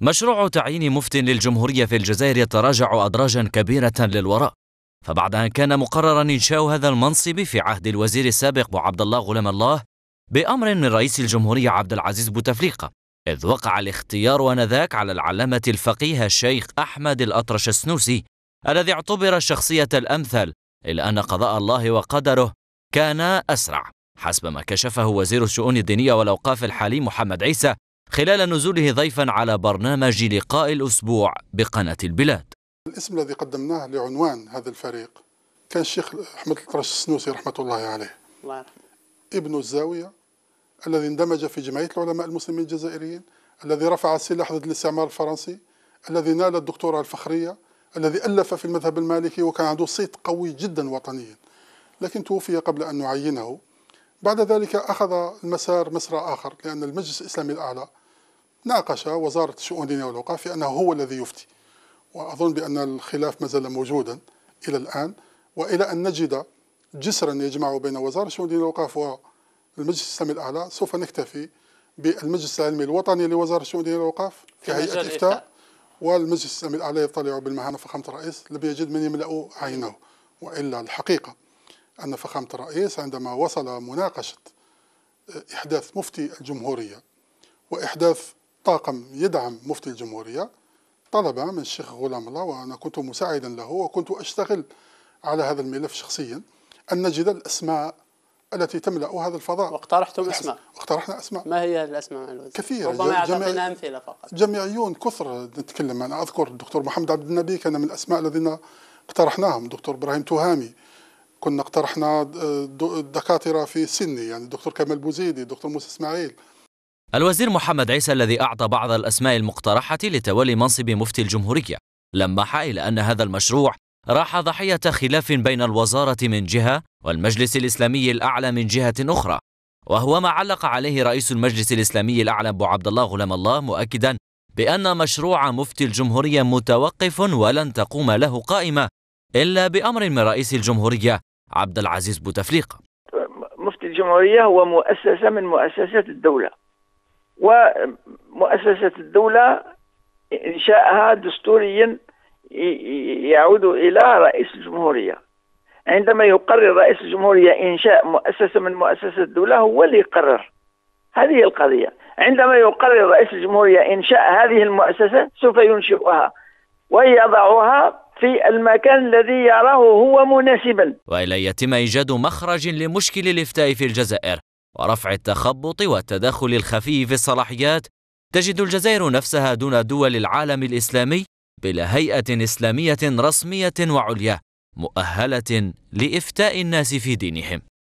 مشروع تعيين مفتي للجمهورية في الجزائر يتراجع أدراجا كبيرة للوراء فبعد أن كان مقررا إنشاء هذا المنصب في عهد الوزير السابق عبد الله غلام الله بأمر من رئيس الجمهورية عبد العزيز بوتفليقة إذ وقع الاختيار آنذاك على العلامة الفقيه الشيخ أحمد الأطرش السنوسي الذي اعتبر الشخصية الأمثل إلا أن قضاء الله وقدره كان أسرع حسب ما كشفه وزير الشؤون الدينية والأوقاف الحالي محمد عيسى خلال نزوله ضيفا على برنامج لقاء الأسبوع بقناة البلاد الاسم الذي قدمناه لعنوان هذا الفريق كان الشيخ أحمد الطرش السنوسي رحمة الله عليه الله ابن الزاوية الذي اندمج في جمعية العلماء المسلمين الجزائريين الذي رفع السلاح ضد الاستعمار الفرنسي الذي نال الدكتوراه الفخرية الذي ألف في المذهب المالكي وكان عنده صيت قوي جدا وطنيا لكن توفي قبل أن نعينه بعد ذلك أخذ المسار مسار آخر لأن المجلس الإسلامي الأعلى ناقش وزارة الشؤون الدينية والأوقاف في أنه هو الذي يفتي وأظن بأن الخلاف ما زال موجودا إلى الآن وإلى أن نجد جسرا يجمع بين وزارة الشؤون الدينية والأوقاف والمجلس السلمي الأعلى سوف نكتفي بالمجلس العلمي الوطني لوزارة الشؤون الدينية والأوقاف في هيئة الإفتاء والمجلس السلمي الأعلى يطلع بالمهانة فخامة الرئيس لم يجد من يملأ عينه وإلا الحقيقة أن فخامة الرئيس عندما وصل مناقشة إحداث مفتي الجمهورية وإحداث طاقم يدعم مفتي الجمهورية طلب من الشيخ غلام الله وأنا كنت مساعدا له وكنت أشتغل على هذا الملف شخصيا أن نجد الأسماء التي تملأ هذا الفضاء واقترحتم أسماء اقترحنا أسماء ما هي الأسماء الوزير؟ كثيرة ربما أعطينا أمثلة فقط جميعيون كثر نتكلم أنا أذكر الدكتور محمد عبد النبي كان من الأسماء الذين اقترحناهم الدكتور إبراهيم تهامي كنا اقترحنا الدكاترة في سني يعني الدكتور كمال بوزيدي الدكتور موسى إسماعيل الوزير محمد عيسى الذي أعطى بعض الأسماء المقترحة لتولي منصب مفتي الجمهورية لمح إلى أن هذا المشروع راح ضحية خلاف بين الوزارة من جهة والمجلس الإسلامي الأعلى من جهة أخرى وهو ما علق عليه رئيس المجلس الإسلامي الأعلى أبو عبد الله غلام الله مؤكدا بأن مشروع مفتي الجمهورية متوقف ولن تقوم له قائمة إلا بأمر من رئيس الجمهورية عبد العزيز بوتفليقة مفتي الجمهورية هو مؤسسة من مؤسسات الدولة ومؤسسة الدولة إنشاءها دستوريا يعود إلى رئيس الجمهورية عندما يقرر رئيس الجمهورية إنشاء مؤسسة من مؤسسات الدولة هو اللي يقرر هذه القضية عندما يقرر رئيس الجمهورية إنشاء هذه المؤسسة سوف ينشئها ويضعها في المكان الذي يراه هو مناسبا وإلى يتم إيجاد مخرج لمشكل الإفتاء في الجزائر ورفع التخبط والتدخل الخفي في الصلاحيات تجد الجزائر نفسها دون دول العالم الإسلامي بلا هيئة إسلامية رسمية وعليا مؤهلة لإفتاء الناس في دينهم